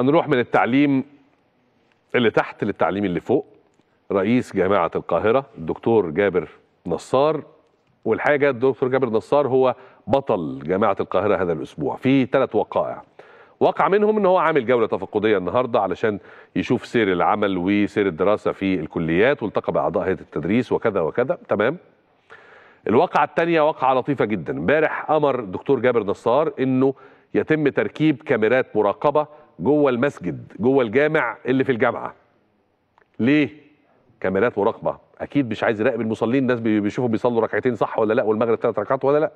هنروح من التعليم اللي تحت للتعليم اللي فوق رئيس جامعة القاهرة الدكتور جابر نصار والحاجة الدكتور جابر نصار هو بطل جامعة القاهرة هذا الأسبوع في ثلاث وقائع وقع منهم ان هو عامل جوله تفقديه النهارده علشان يشوف سير العمل وسير الدراسه في الكليات والتقى باعضاء هيئه التدريس وكذا وكذا تمام الواقعه الثانيه واقعه لطيفه جدا امبارح امر الدكتور جابر نصار انه يتم تركيب كاميرات مراقبه جوه المسجد جوه الجامع اللي في الجامعه ليه كاميرات مراقبه اكيد مش عايز يراقب المصلين الناس بيشوفوا بيصلوا ركعتين صح ولا لا والمغرب ثلاث ركعات ولا لا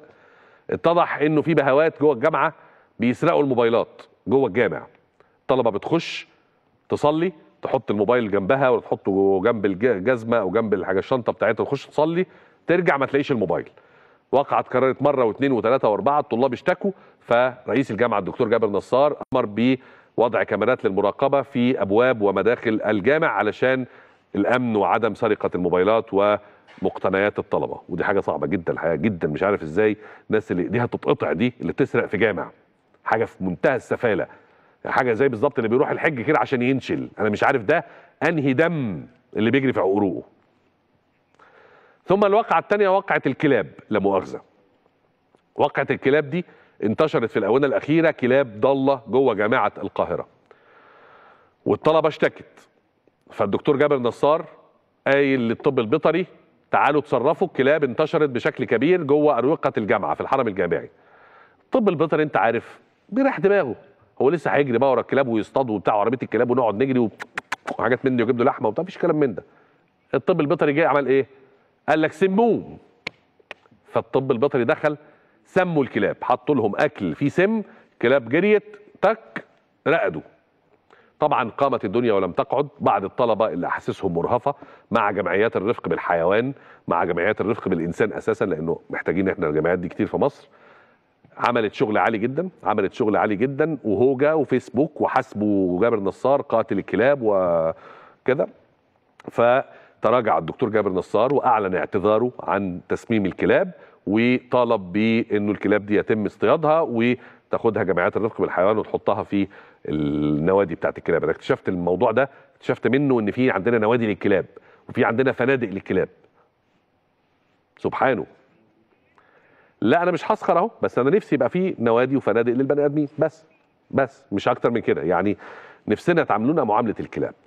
اتضح انه في بهوات جوه الجامعه بيسرقوا الموبايلات جوه الجامع الطلبه بتخش تصلي تحط الموبايل جنبها ولا تحطه جنب الجزمه او جنب الحاجه الشنطه بتاعتها تخش تصلي ترجع ما تلاقيش الموبايل وقعت قررت مره واثنين وثلاثه واربعه الطلاب اشتكوا فرئيس الجامعه الدكتور جابر نصار امر ب وضع كاميرات للمراقبه في ابواب ومداخل الجامع علشان الامن وعدم سرقه الموبايلات ومقتنيات الطلبه ودي حاجه صعبه جدا الحقيقه جدا مش عارف ازاي الناس اللي ايديها تتقطع دي اللي بتسرق في جامع حاجه في منتهى السفاله حاجه زي بالظبط اللي بيروح الحج كده عشان ينشل انا مش عارف ده انهي دم اللي بيجري في عروقه ثم الواقعه الثانيه واقعه الكلاب لا مؤاخذه واقعه الكلاب دي انتشرت في الاونه الاخيره كلاب ضاله جوه جامعه القاهره والطلبه اشتكت فالدكتور جابر نصار قايل للطب البيطري تعالوا تصرفوا الكلاب انتشرت بشكل كبير جوه اروقه الجامعه في الحرم الجامعي الطب البيطري انت عارف بيريح دماغه هو لسه هيجري بقى ورا الكلاب ويصطاد وبتاع عربيه الكلاب ونقعد نجري وحاجات مني ويجيب له لحمه وبتاع مفيش كلام من ده الطب البيطري جه عمل ايه قال لك سموم فالطب البيطري دخل سموا الكلاب حطوا لهم اكل فيه سم كلاب جريت تك رقدوا طبعا قامت الدنيا ولم تقعد بعد الطلبه اللي احاسيسهم مرهفه مع جمعيات الرفق بالحيوان مع جمعيات الرفق بالانسان اساسا لانه محتاجين احنا الجمعيات دي كتير في مصر عملت شغل عالي جدا عملت شغل عالي جدا وهوجة وفيسبوك وحاسبه جابر نصار قاتل الكلاب وكده ف تراجع الدكتور جابر نصار واعلن اعتذاره عن تسميم الكلاب وطالب بانه الكلاب دي يتم اصطيادها وتاخدها جمعيات الرفق بالحيوان وتحطها في النوادي بتاعت الكلاب انا اكتشفت الموضوع ده اكتشفت منه ان في عندنا نوادي للكلاب وفي عندنا فنادق للكلاب سبحانه لا انا مش هسخر اهو بس انا نفسي يبقى في نوادي وفنادق للبني ادمين بس بس مش اكتر من كده يعني نفسنا تعاملونا معامله الكلاب